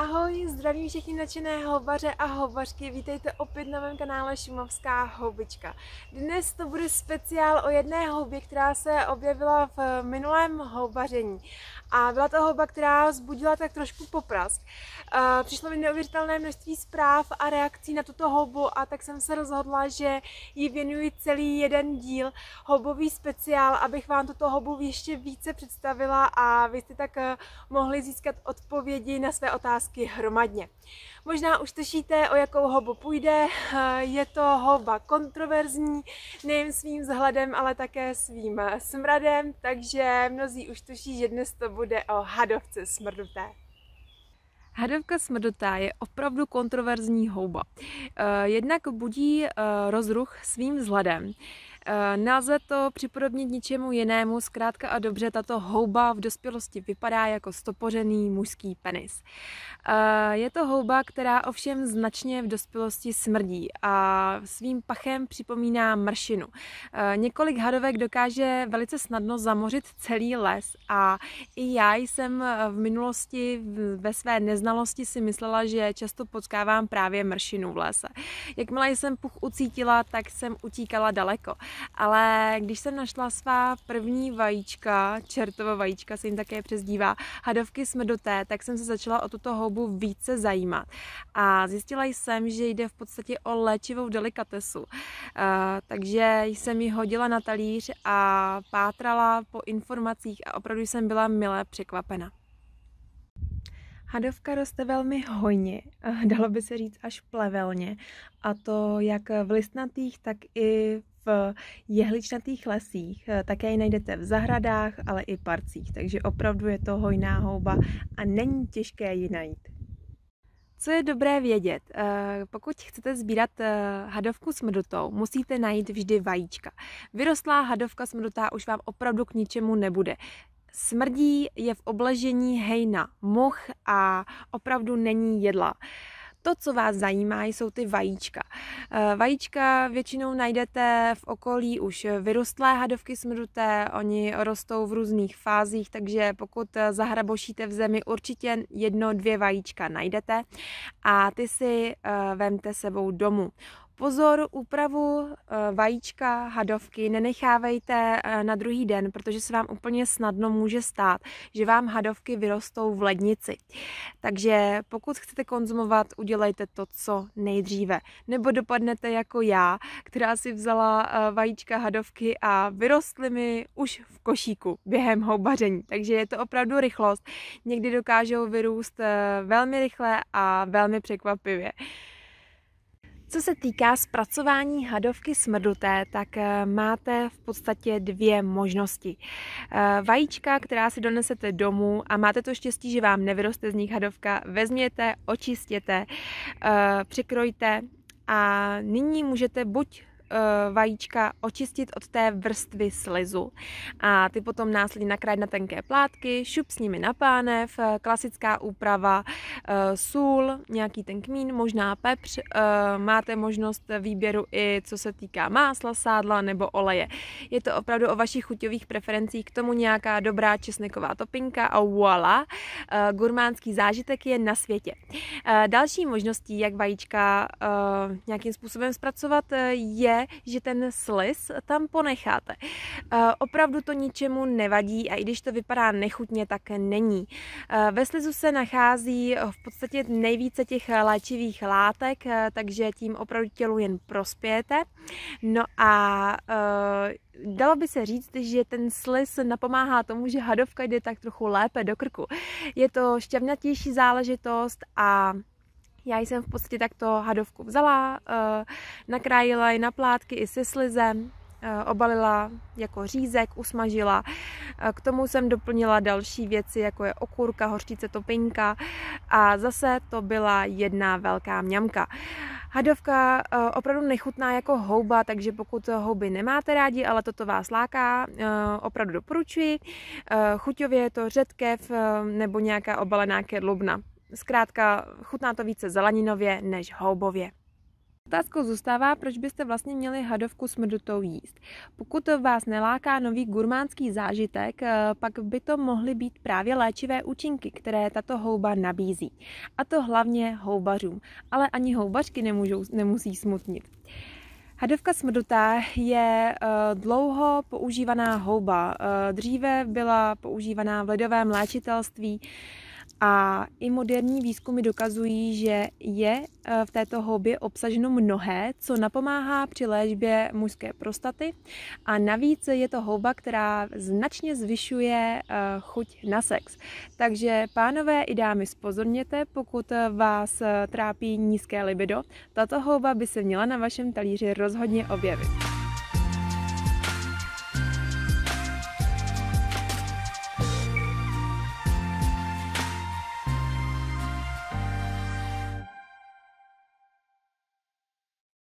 Ahoj, zdravím všechny nadšené hovaře a hovařky, vítejte opět na mém kanále Šumavská houbička. Dnes to bude speciál o jedné houbě, která se objevila v minulém houbaření. A byla to houba, která zbudila tak trošku poprask. Eh, přišlo mi neuvěřitelné množství zpráv a reakcí na tuto houbu a tak jsem se rozhodla, že ji věnuji celý jeden díl, houbový speciál, abych vám tuto houbu ještě více představila a vy jste tak eh, mohli získat odpovědi na své otázky hromadně. Možná už tešíte, o jakou houbu půjde. Eh, je to houba kontroverzní, nejen svým vzhledem, ale také svým smradem, takže mnozí už tuší, že dnes to bude bude o hadovce smrduté. Hadovka smrdotá je opravdu kontroverzní houba. Eh, jednak budí eh, rozruch svým vzhledem. Eh, nelze to připodobnit ničemu jinému, zkrátka a dobře tato houba v dospělosti vypadá jako stopořený mužský penis. Eh, je to houba, která ovšem značně v dospělosti smrdí a svým pachem připomíná mršinu. Eh, několik hadovek dokáže velice snadno zamořit celý les a i já jsem v minulosti ve své neznalosti si myslela, že často potkávám právě mršinu v lese. Jakmile jsem puch ucítila, tak jsem utíkala daleko ale když jsem našla svá první vajíčka, čertova vajíčka se jim také přezdívá, hadovky smrdoté, tak jsem se začala o tuto houbu více zajímat. A zjistila jsem, že jde v podstatě o léčivou delikatesu. Eh, takže jsem ji hodila na talíř a pátrala po informacích a opravdu jsem byla milé překvapena. Hadovka roste velmi hojně, eh, dalo by se říct až plevelně, a to jak v listnatých, tak i v jehličnatých lesích, eh, také ji najdete v zahradách, ale i parcích, takže opravdu je to hojná houba a není těžké ji najít. Co je dobré vědět? Eh, pokud chcete sbírat eh, hadovku s musíte najít vždy vajíčka. Vyrostlá hadovka smrdotá už vám opravdu k ničemu nebude. Smrdí je v obležení hejna, moch a opravdu není jedla. Uh, to, co vás zajímá, jsou ty vajíčka. Eh, vajíčka většinou najdete v okolí už vyrostlé hadovky smrduté, oni rostou v různých fázích, takže pokud eh, zahrabošíte v zemi, určitě jedno, dvě vajíčka najdete a ty si eh, vemte sebou domů. Pozor, úpravu eh, vajíčka, hadovky nenechávejte eh, na druhý den, protože se vám úplně snadno může stát, že vám hadovky vyrostou v lednici. Takže pokud chcete konzumovat, udělejte to co nejdříve. Nebo dopadnete jako já, která si vzala eh, vajíčka hadovky a vyrostly mi už v košíku během houbaření. Takže je to opravdu rychlost. Někdy dokážou vyrůst velmi rychle a velmi překvapivě. Co se týká zpracování hadovky smrduté, tak eh, máte v podstatě dvě možnosti. Eh, vajíčka, která si donesete domů a máte to štěstí, že vám nevyroste z nich hadovka, vezměte, očistěte, eh, přikrojte a nyní můžete buď Eh, vajíčka očistit od té vrstvy slizu a ty potom následně nakrájet na tenké plátky, šup s nimi na pánev, eh, klasická úprava, eh, sůl, nějaký ten kmín, možná pepř. Máte možnost výběru i co se týká másla, sádla nebo oleje. Je to opravdu o vašich chuťových preferencích, k tomu nějaká dobrá česneková topinka a voila, gurmánský zážitek je na světě. Další možností, jak vajíčka nějakým způsobem zpracovat, je že ten sliz tam ponecháte. Eh, opravdu to ničemu nevadí a i když to vypadá nechutně, tak není. Eh, ve slizu se nachází eh, v podstatě nejvíce těch léčivých látek, takže tím opravdu tělu jen prospějete. No a dalo by se říct, že ten sliz napomáhá tomu, že hadovka jde tak trochu lépe do krku. Je to šťavnatější záležitost a já jsem v podstatě takto hadovku vzala, eh, nakrájila ji na plátky i se slizem, eh, obalila jako řízek, usmažila. Eh, k tomu jsem doplnila další věci, jako je okurka, hořčice, topinka a zase to byla jedna velká mňamka. Hadovka opravdu nechutná jako houba, takže pokud houby nemáte rádi, ale toto vás láká, opravdu doporučuji. Chuťově je to řetkev nebo nějaká obalená kedlubna. Zkrátka, chutná to více zeleninově než houbově. Otázkou zůstává, proč byste vlastně měli hadovku s mrdutou jíst. Pokud vás neláká nový gurmánský zážitek, eh, pak by to mohly být právě léčivé účinky, které tato houba nabízí. A to hlavně houbařům, ale ani houbařky nemůžou, nemusí smutnit. Hadovka smrdutá je eh, dlouho používaná houba. Eh, dříve byla používaná v ledovém léčitelství. A i moderní výzkumy dokazují, že je eh, v této hobě obsaženo mnohé, co napomáhá při léčbě mužské prostaty. A navíc je to houba, která značně zvyšuje eh, chuť na sex. Takže pánové i dámy spozorněte, pokud eh, vás trápí nízké libido, tato houba by se měla na vašem talíři rozhodně objevit.